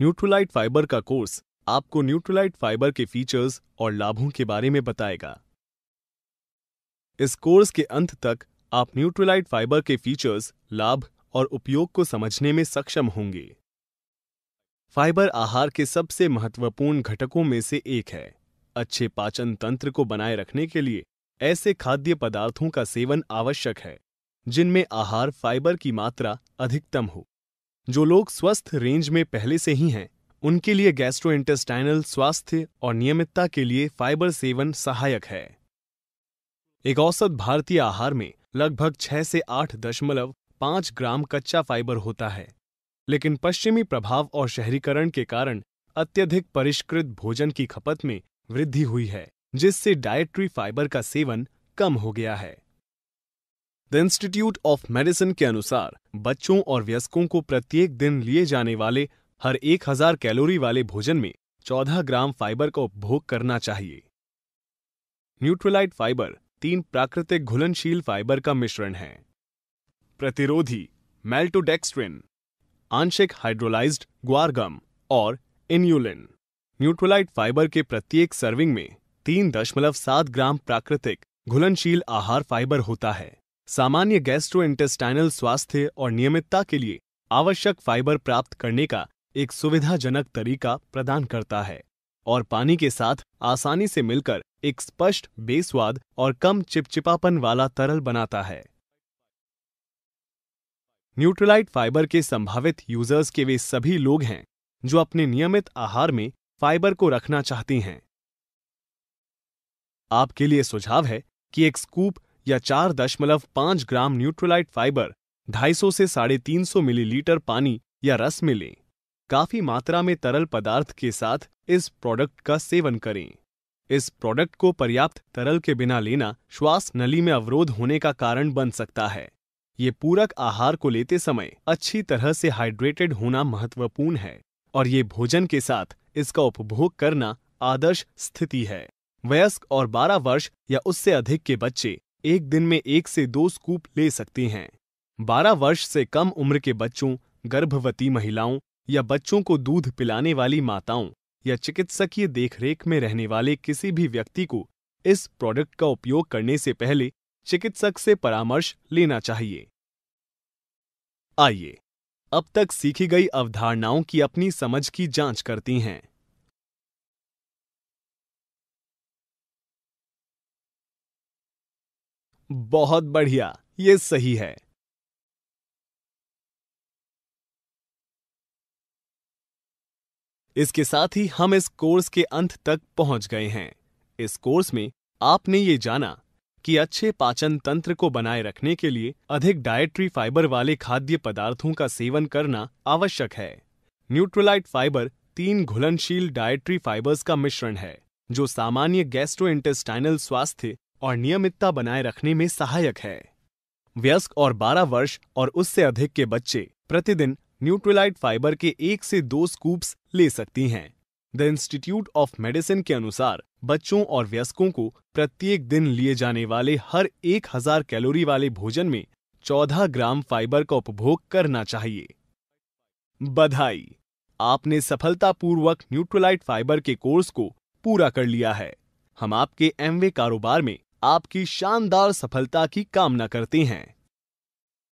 Nutrilite fibre का course आपको Nutrolite fibre के फीचर्स और लाभों के बारे में बताएगा इस कोर्स के अंत तक आप न्यूट्रोलाइट फाइबर के फीचर्स लाभ और उपयोग को समझने में सक्षम होंगे फाइबर आहार के सबसे महत्वपूर्ण घटकों में से एक है अच्छे पाचन तंत्र को बनाए रखने के लिए ऐसे खाद्य पदार्थों का सेवन आवश्यक है जिनमें आहार फाइबर की मात्रा अधिकतम हो जो लोग स्वस्थ रेंज में पहले से ही हैं उनके लिए इंटेस्टाइनल स्वास्थ्य और नियमितता के लिए फाइबर सेवन सहायक है एक औसत भारतीय आहार में लगभग छह से आठ दशमलव पांच ग्राम कच्चा फाइबर होता है लेकिन पश्चिमी प्रभाव और शहरीकरण के कारण अत्यधिक परिष्कृत भोजन की खपत में वृद्धि हुई है जिससे डायट्री फाइबर का सेवन कम हो गया है द इंस्टीट्यूट ऑफ मेडिसिन के अनुसार बच्चों और व्यस्कों को प्रत्येक दिन लिए जाने वाले हर एक हजार कैलोरी वाले भोजन में 14 ग्राम फाइबर का उपभोग करना चाहिए न्यूट्रलाइट फाइबर तीन प्राकृतिक घुलनशील फाइबर का मिश्रण है प्रतिरोधी मेल्टोडेक्स्ट्रिन आंशिक हाइड्रोलाइज्ड ग्वारगम और इन्यूलिन न्यूट्रोलाइट फाइबर के प्रत्येक सर्विंग में तीन दशमलव सात ग्राम प्राकृतिक घुलनशील आहार फाइबर होता है सामान्य गैस्ट्रोइंटेस्टाइनल स्वास्थ्य और नियमितता के लिए आवश्यक फाइबर प्राप्त करने का एक सुविधाजनक तरीका प्रदान करता है और पानी के साथ आसानी से मिलकर एक स्पष्ट बेस्वाद और कम चिपचिपापन वाला तरल बनाता है न्यूट्रलाइट फाइबर के संभावित यूजर्स के वे सभी लोग हैं जो अपने नियमित आहार में फाइबर को रखना चाहती हैं आपके लिए सुझाव है कि एक स्कूप या 4.5 ग्राम न्यूट्रोलाइट फाइबर 250 से साढ़े तीन मिलीलीटर पानी या रस में लें काफी मात्रा में तरल पदार्थ के साथ इस प्रोडक्ट का सेवन करें इस प्रोडक्ट को पर्याप्त तरल के बिना लेना श्वास नली में अवरोध होने का कारण बन सकता है ये पूरक आहार को लेते समय अच्छी तरह से हाइड्रेटेड होना महत्वपूर्ण है और ये भोजन के साथ इसका उपभोग करना आदर्श स्थिति है वयस्क और 12 वर्ष या उससे अधिक के बच्चे एक दिन में एक से दो स्कूप ले सकती हैं बारह वर्ष से कम उम्र के बच्चों गर्भवती महिलाओं या बच्चों को दूध पिलाने वाली माताओं या चिकित्सकीय देखरेख में रहने वाले किसी भी व्यक्ति को इस प्रोडक्ट का उपयोग करने से पहले चिकित्सक से परामर्श लेना चाहिए आइए अब तक सीखी गई अवधारणाओं की अपनी समझ की जांच करती हैं बहुत बढ़िया, ये सही है। इसके साथ ही हम इस कोर्स के अंत तक पहुंच गए हैं इस कोर्स में आपने ये जाना कि अच्छे पाचन तंत्र को बनाए रखने के लिए अधिक डायट्री फाइबर वाले खाद्य पदार्थों का सेवन करना आवश्यक है न्यूट्रोलाइट फाइबर तीन घुलनशील डायट्री फाइबर्स का मिश्रण है जो सामान्य गैस्ट्रोइंटेस्टाइनल स्वास्थ्य और नियमितता बनाए रखने में सहायक है व्यस्क और 12 वर्ष और उससे अधिक के बच्चे प्रतिदिन न्यूट्रिलाइट फाइबर के एक से दो स्कूप्स ले सकती हैं द इंस्टीट्यूट ऑफ मेडिसिन के अनुसार बच्चों और व्यस्कों को प्रत्येक दिन लिए जाने वाले हर एक हजार कैलोरी वाले भोजन में 14 ग्राम फाइबर का उपभोग करना चाहिए बधाई आपने सफलतापूर्वक न्यूट्रोलाइट फाइबर के कोर्स को पूरा कर लिया है हम आपके एमवे कारोबार में आपकी शानदार सफलता की कामना करती हैं